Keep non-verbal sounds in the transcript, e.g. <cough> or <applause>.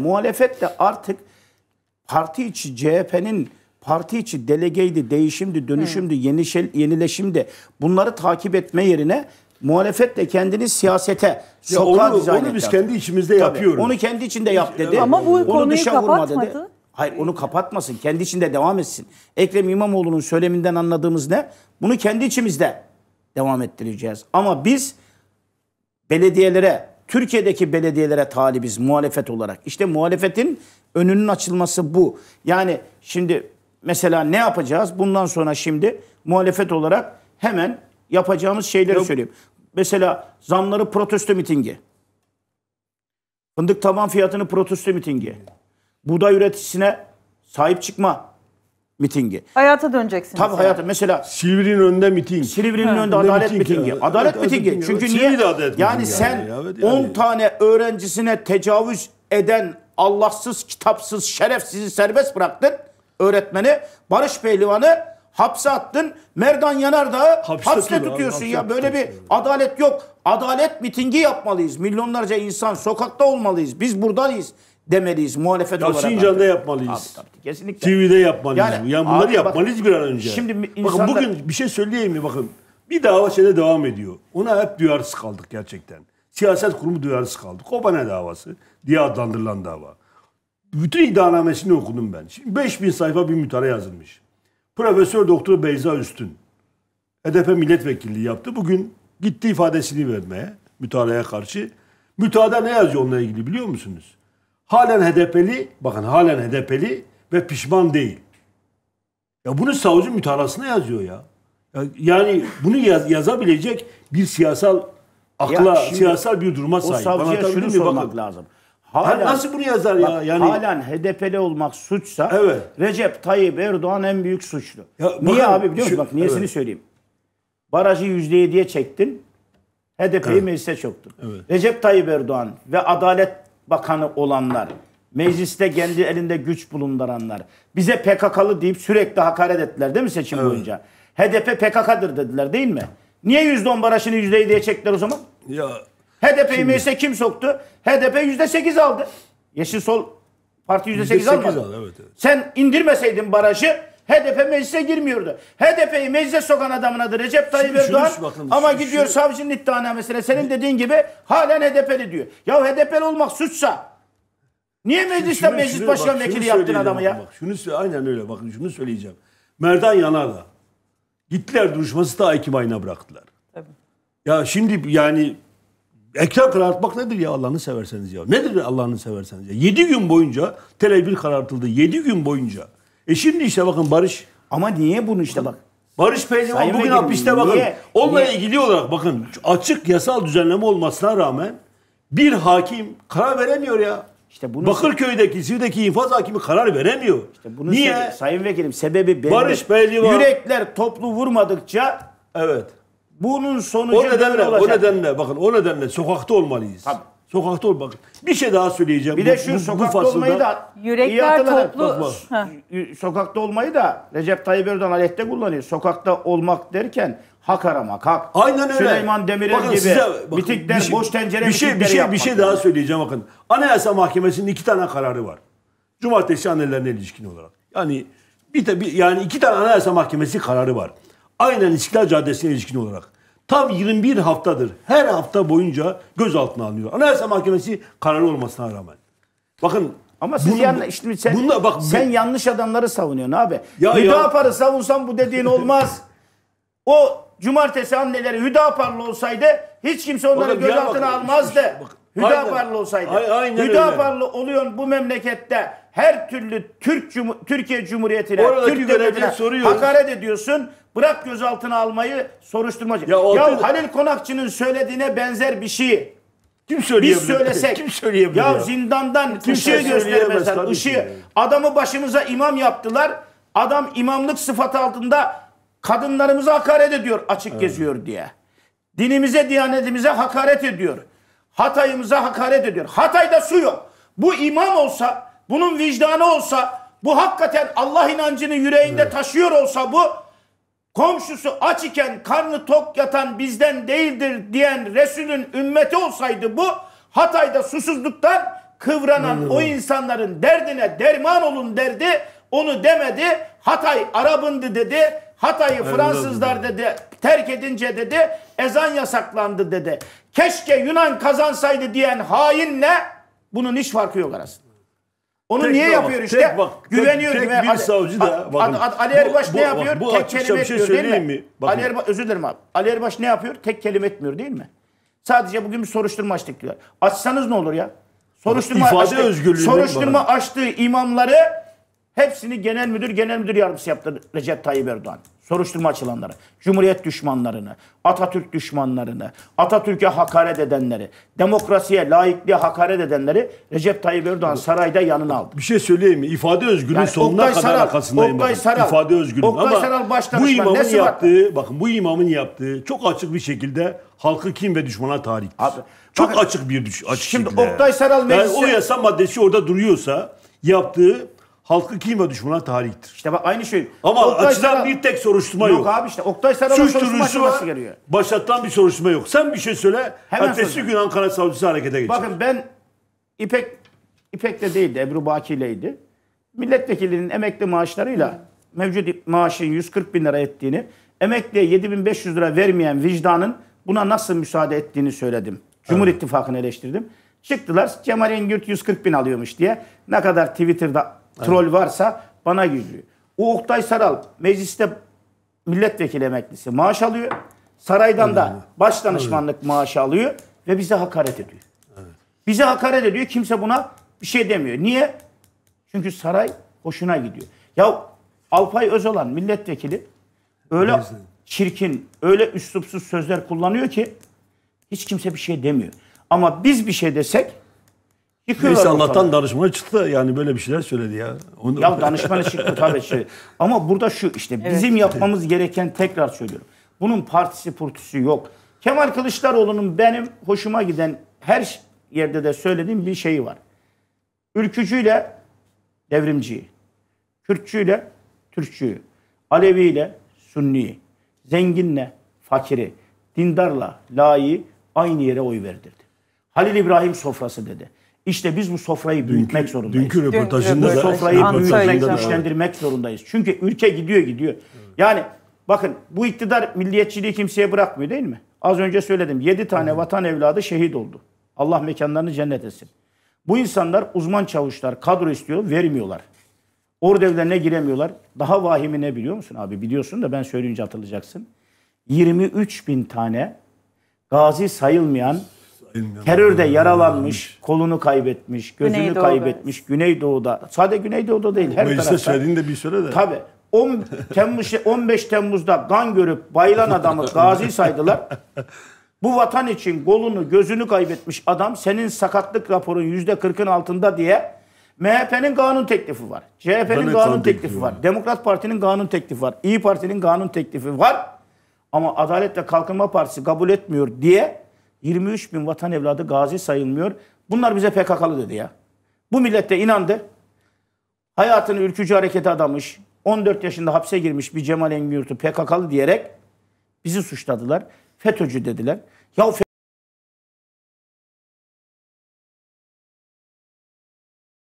muhalefet de artık parti içi CHP'nin parti içi delegeydi, değişimdi, dönüşümdü, yenişel, yenileşimdi. Bunları takip etme yerine muhalefet de kendini siyasete sokağa onu, dizayn onu biz etti. kendi içimizde Tabii, yapıyoruz. Onu kendi içinde yap dedi. Ama bu onu konuyu dışa vurma dedi. Hayır onu kapatmasın. Kendi içinde devam etsin. Ekrem İmamoğlu'nun söyleminden anladığımız ne? Bunu kendi içimizde devam ettireceğiz. Ama biz belediyelere, Türkiye'deki belediyelere talibiz muhalefet olarak. İşte muhalefetin önünün açılması bu. Yani şimdi mesela ne yapacağız? Bundan sonra şimdi muhalefet olarak hemen yapacağımız şeyleri Yok. söyleyeyim. Mesela zamları protesto mitingi. Fındık taban fiyatını protesto mitingi. Buğday üreticisine sahip çıkma mitingi. Hayata döneceksiniz. Tabii yani. hayata. Mesela Silivri'nin önünde miting. Silivri'nin önünde adalet miting mitingi. Adalet, adalet mitingi. mitingi. Çünkü niye? Adalet yani sen yani. yani. 10 tane öğrencisine tecavüz eden Allahsız, kitapsız, şerefsizi serbest bıraktın. Öğretmeni Barış Pehlivan'ı hapse attın. Merdan Yanardağ'ı hapse hapiste tutuyorsun abi, ya. Hapiste Böyle bir yani. adalet yok. Adalet mitingi yapmalıyız. Milyonlarca insan sokakta olmalıyız. Biz buradayız demeliyiz muhalefet ya olarak. Sincan'da artık. yapmalıyız. Abi, tabii, kesinlikle. TV'de yapmalıyız. Yani, yani bunları abi, yapmalıyız bak, bir an önce. Şimdi insanlar... Bakın bugün bir şey söyleyeyim mi bakın. Bir dava şeyde devam ediyor. Ona hep duyarsız kaldık gerçekten. Siyaset kurumu duyarsız kaldı. Kobane davası diye adlandırılan dava. Bütün iddianamesini okudum ben. Şimdi 5000 sayfa bir mütara yazılmış. Profesör Doktor Beyza Üstün. HDP milletvekilliği yaptı. Bugün gitti ifadesini vermeye mütaraya karşı. Mütada ne yazıyor onunla ilgili biliyor musunuz? Halen HDP'li, bakın halen HDP'li ve pişman değil. Ya bunu savcı mütalasına yazıyor ya. Yani bunu yaz, yazabilecek bir siyasal akla, şimdi, siyasal bir duruma sahip. O savcıya şunu mi? sormak bakın. lazım. Hala, nasıl bunu yazar bak, ya? Yani halen HDP'li olmak suçsa evet. Recep Tayyip Erdoğan en büyük suçlu. Ya, bakın, niye abi biliyor musun? Şu, bak niyesini evet. söyleyeyim. Barajı %7'ye çektin. HDP'yi evet. meclise çoktun. Evet. Recep Tayyip Erdoğan ve Adalet Bakanı olanlar, mecliste kendi elinde güç bulunduranlar, bize PKK'lı deyip sürekli hakaret ettiler değil mi seçim evet. boyunca? HDP PKK'dır dediler değil mi? Niye yüzde %10 barajını %7'ye çektiler o zaman? Ya HDP'yi meclise kim soktu? HDP yüzde sekiz aldı. Yeşil Sol Parti yüzde sekiz almadı. Al, evet, evet. Sen indirmeseydin barajı HDP meclise girmiyordu. HDP'yi meclise sokan adamın adı Recep Tayyip şimdi, Erdoğan şunu, bakın, ama şunu, gidiyor şunu. savcının iddianamesine senin dediğin gibi halen HDP'li diyor. Ya HDP'li olmak suçsa niye mecliste şunu, meclis şunu, başkan vekili yaptın adamı ya? Bak, şunu aynen öyle bakın şunu söyleyeceğim. Merdan Yanardağ gittiler duruşması da Ekim ayına bıraktılar. Tabii. Ya şimdi yani ekran karartmak nedir ya Allah'ını severseniz ya? Nedir Allah'ını severseniz ya? 7 gün boyunca Tele 1 karartıldı. 7 gün boyunca. E şimdi işte bakın Barış. Ama niye bunu işte bak. Barış Pehlivan Sayın bugün Vekilim, hapiste bakın. niye- Onunla niye- ilgili olarak bakın açık yasal düzenleme olmasına rağmen bir hakim karar veremiyor ya. İşte bunu Bakırköy'deki, Sivr'deki infaz hakimi karar veremiyor. Bunu Niye? söyle- Sayın Vekilim sebebi belli. Barış Pehlivan- Yürekler toplu vurmadıkça evet. bunun sonucu O böyle nedenle, o nedenle bakın o nedenle sokakta olmalıyız. Tabii. Sokakta ol bakın Bir şey daha söyleyeceğim. Bir de şu bu, sokakta bu olmayı da Yürekler toplu. sokakta olmayı da Recep Tayyip Erdoğan aleyhte kullanıyor. Sokakta olmak derken hak aramak hak. Aynen öyle. Süleyman Demirel bakın gibi size, bakın, bitikler, bir şey, boş tencere bir şey, bir şey, bir şey daha söyleyeceğim bakın. Anayasa Mahkemesi'nin iki tane kararı var. Cumartesi annelerine ilişkin olarak. Yani bir bir, yani iki tane Anayasa Mahkemesi kararı var. Aynen İstiklal Caddesi'ne ilişkin olarak. Tam 21 haftadır her hafta boyunca gözaltına alınıyor. Anayasa Mahkemesi kararı olmasına rağmen. Bakın ama siz bunu, yan, işte sen, bunda, bak, sen bu, yanlış adamları savunuyorsun abi. Ya, Hüdapar'ı ya. savunsan bu dediğin olmaz. o cumartesi anneleri Hüdapar'lı olsaydı hiç kimse onları bakın, gözaltına almazdı. Bak, Hüdapar'lı olsaydı. Aynen Hüdapar'lı oluyorsun bu memlekette her türlü Türk Cum Türkiye Cumhuriyeti'ne, Oradaki Türk devletine hakaret ediyorsun. Bırak gözaltına almayı soruşturmacı. Ya, ya Halil Konakçı'nın söylediğine benzer bir şeyi Kim söyleyebilir? Biz söylesek. Kim söyleyebilir? Ya, ya zindandan Kim ışığı şey göstermezler. Işığı. Yani. Adamı başımıza imam yaptılar. Adam imamlık sıfatı altında kadınlarımıza hakaret ediyor açık evet. geziyor diye. Dinimize, diyanetimize hakaret ediyor. Hatay'ımıza hakaret ediyor. Hatay'da su yok. Bu imam olsa bunun vicdanı olsa, bu hakikaten Allah inancını yüreğinde evet. taşıyor olsa bu komşusu aç iken karnı tok yatan bizden değildir diyen Resul'ün ümmeti olsaydı bu Hatay'da susuzluktan kıvranan evet. o insanların derdine derman olun derdi. Onu demedi. Hatay Arap'ındı dedi. Hatay'ı Fransızlar dedi. Terk edince dedi. Ezan yasaklandı dedi. Keşke Yunan kazansaydı diyen hainle bunun hiç farkı yok arasında. Onu tek niye zaman, yapıyor işte? Tek bak, Güveniyor tek, tek bir savcı da. bakın, ad, Ali Erbaş bu, ne yapıyor? Bu, bu tek kelime bir şey etmiyor değil mi? mi? Bakın. Ali Erbaş, özür dilerim abi. Ali Erbaş ne yapıyor? Tek kelime etmiyor değil mi? Sadece bugün bir soruşturma açtık diyor. Açsanız ne olur ya? Soruşturma İfade açtı, soruşturma bana. açtığı imamları Hepsini genel müdür, genel müdür yardımcısı yaptı Recep Tayyip Erdoğan. Soruşturma açılanları, Cumhuriyet düşmanlarını, Atatürk düşmanlarını, Atatürk'e hakaret edenleri, demokrasiye, laikliğe hakaret edenleri Recep Tayyip Erdoğan sarayda yanına aldı. Bir şey söyleyeyim mi? İfade özgürlüğü yani sonuna Oktay kadar Saral, arkasındayım. Oktay Saral, İfade özgürlüğün Oktay ama Saral bu imamın Nesi yaptığı, var? bakın bu imamın yaptığı çok açık bir şekilde halkı kim ve düşmana tahrik. Çok bakın, açık bir düş, açık Şimdi şekilde. Oktay Saral meclise... Yani o yasa maddesi orada duruyorsa yaptığı halkı kime düşman tarihtir. İşte bak aynı şey. Ama Oktay açılan Sara... bir tek soruşturma yok. Yok abi işte Oktay Saravan soruşturma açılması geliyor. Başlatılan bir soruşturma yok. Sen bir şey söyle. Hemen ertesi soracağım. gün Ankara Savcısı harekete geçer. Bakın ben İpek İpek de değildi. Ebru Baki'leydi. Milletvekilinin emekli maaşlarıyla Hı. mevcut maaşın 140 bin lira ettiğini, emekliye 7500 lira vermeyen vicdanın buna nasıl müsaade ettiğini söyledim. Cumhur evet. İttifakı'nı eleştirdim. Çıktılar Cemal Engürt 140 bin alıyormuş diye. Ne kadar Twitter'da troll evet. varsa bana gülüyor. O Oktay Saral mecliste milletvekili emeklisi maaş alıyor. Saraydan evet. da baş danışmanlık evet. maaşı alıyor ve bize hakaret ediyor. Evet. Bize hakaret ediyor. Kimse buna bir şey demiyor. Niye? Çünkü saray hoşuna gidiyor. Ya Alpay Özolan milletvekili öyle Neyse. çirkin, öyle üslupsuz sözler kullanıyor ki hiç kimse bir şey demiyor. Ama biz bir şey desek Yıkıyorlar Neyse Allah'tan danışmana çıktı yani böyle bir şeyler söyledi ya. Onu... Ya danışmana çıktı tabii şey. Ama burada şu işte evet. bizim yapmamız gereken tekrar söylüyorum. Bunun partisi purtusu yok. Kemal Kılıçdaroğlu'nun benim hoşuma giden her yerde de söylediğim bir şeyi var. Ülkücüyle devrimciyi, Kürtçüyle Türkçüyü, Aleviyle Sünniyi, zenginle fakiri, dindarla layığı aynı yere oy verdirdi. Halil İbrahim sofrası dedi. İşte biz bu sofrayı dünkü, zorundayız. Dünkü röportajında bu sofrayı büyütmek, güçlendirmek zorundayız. Çünkü ülke gidiyor gidiyor. Yani bakın bu iktidar milliyetçiliği kimseye bırakmıyor değil mi? Az önce söyledim. 7 tane vatan evladı şehit oldu. Allah mekanlarını cennet etsin. Bu insanlar uzman çavuşlar kadro istiyor vermiyorlar. Ordu evlerine giremiyorlar. Daha vahimi ne biliyor musun abi? Biliyorsun da ben söyleyince hatırlayacaksın. 23 bin tane gazi sayılmayan terörde yaralanmış, kolunu kaybetmiş, gözünü Güneydoğu kaybetmiş. Güneydoğu'da. Sadece Güneydoğu'da değil her Meclise tarafta. söylediğin de bir söyle de. Tabii. 10 Temmuz 15 Temmuz'da kan görüp bayılan adamı <laughs> gazi saydılar. Bu vatan için kolunu gözünü kaybetmiş adam senin sakatlık raporun %40'ın altında diye MHP'nin kanun teklifi var. CHP'nin kanun teklifi, teklifi var. Demokrat Parti'nin kanun teklifi var. İyi Parti'nin kanun teklifi var. Ama Adalet ve Kalkınma Partisi kabul etmiyor diye 23 bin vatan evladı gazi sayılmıyor. Bunlar bize PKK'lı dedi ya. Bu millette inandı. Hayatını ülkücü harekete adamış, 14 yaşında hapse girmiş bir Cemal Engin Yurt'u PKK'lı diyerek bizi suçladılar. FETÖ'cü dediler. Ya